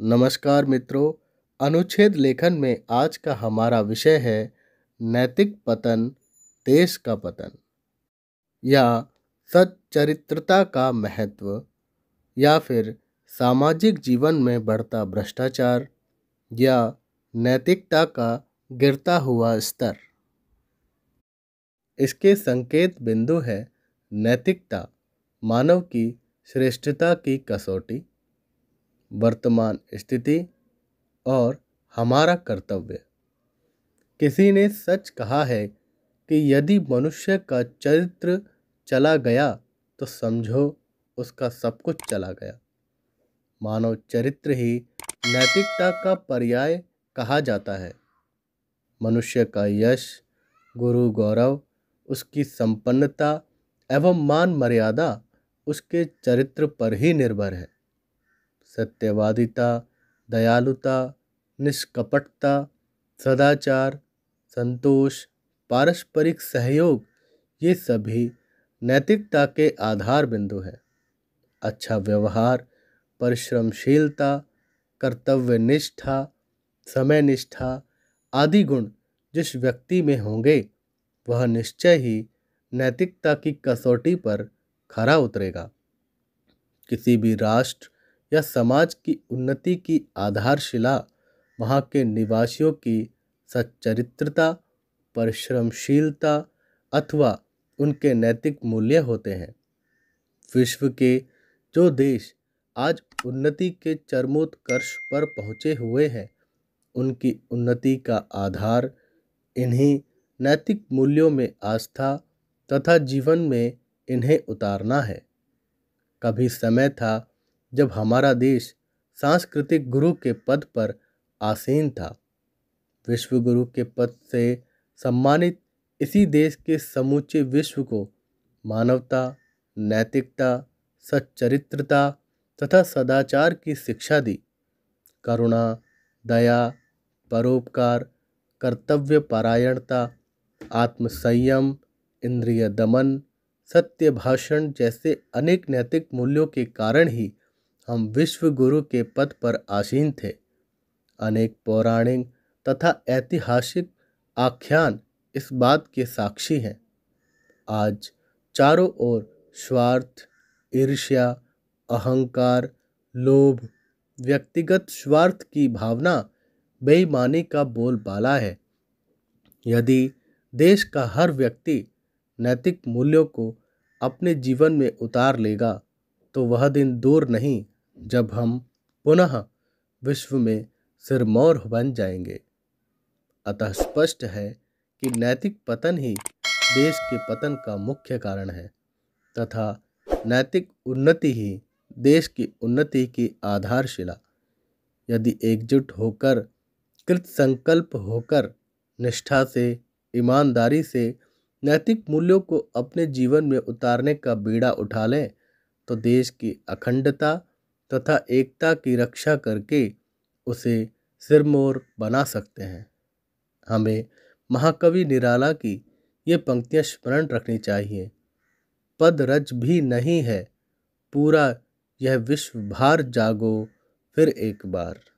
नमस्कार मित्रों अनुच्छेद लेखन में आज का हमारा विषय है नैतिक पतन देश का पतन या सच्चरित्रता का महत्व या फिर सामाजिक जीवन में बढ़ता भ्रष्टाचार या नैतिकता का गिरता हुआ स्तर इसके संकेत बिंदु है नैतिकता मानव की श्रेष्ठता की कसौटी वर्तमान स्थिति और हमारा कर्तव्य किसी ने सच कहा है कि यदि मनुष्य का चरित्र चला गया तो समझो उसका सब कुछ चला गया मानव चरित्र ही नैतिकता का पर्याय कहा जाता है मनुष्य का यश गुरु गौरव उसकी संपन्नता एवं मान मर्यादा उसके चरित्र पर ही निर्भर है सत्यवादिता दयालुता निष्कपटता सदाचार संतोष पारस्परिक सहयोग ये सभी नैतिकता के आधार बिंदु हैं अच्छा व्यवहार परिश्रमशीलता कर्तव्य निष्ठा समय निष्ठा आदि गुण जिस व्यक्ति में होंगे वह निश्चय ही नैतिकता की कसौटी पर खरा उतरेगा किसी भी राष्ट्र यह समाज की उन्नति की आधारशिला वहाँ के निवासियों की सच्चरित्रता परिश्रमशीलता अथवा उनके नैतिक मूल्य होते हैं विश्व के जो देश आज उन्नति के चरमोत्कर्ष पर पहुँचे हुए हैं उनकी उन्नति का आधार इन्हीं नैतिक मूल्यों में आस्था तथा जीवन में इन्हें उतारना है कभी समय था जब हमारा देश सांस्कृतिक गुरु के पद पर आसीन था विश्व गुरु के पद से सम्मानित इसी देश के समूचे विश्व को मानवता नैतिकता सच्चरित्रता तथा सदाचार की शिक्षा दी करुणा दया परोपकार कर्तव्य परायणता आत्मसंयम इंद्रिय दमन सत्य भाषण जैसे अनेक नैतिक मूल्यों के कारण ही हम विश्व गुरु के पद पर आसीन थे अनेक पौराणिक तथा ऐतिहासिक आख्यान इस बात के साक्षी हैं आज चारों ओर स्वार्थ ईर्ष्या अहंकार लोभ व्यक्तिगत स्वार्थ की भावना बेईमानी का बोलबाला है यदि देश का हर व्यक्ति नैतिक मूल्यों को अपने जीवन में उतार लेगा तो वह दिन दूर नहीं जब हम पुनः विश्व में सिरमौर बन जाएंगे अतः स्पष्ट है कि नैतिक पतन ही देश के पतन का मुख्य कारण है तथा नैतिक उन्नति ही देश की उन्नति की आधारशिला यदि एकजुट होकर कृत संकल्प होकर निष्ठा से ईमानदारी से नैतिक मूल्यों को अपने जीवन में उतारने का बीड़ा उठा लें तो देश की अखंडता तथा एकता की रक्षा करके उसे सिरमोर बना सकते हैं हमें महाकवि निराला की ये पंक्तियाँ स्मरण रखनी चाहिए पद रज भी नहीं है पूरा यह विश्व भार जागो फिर एक बार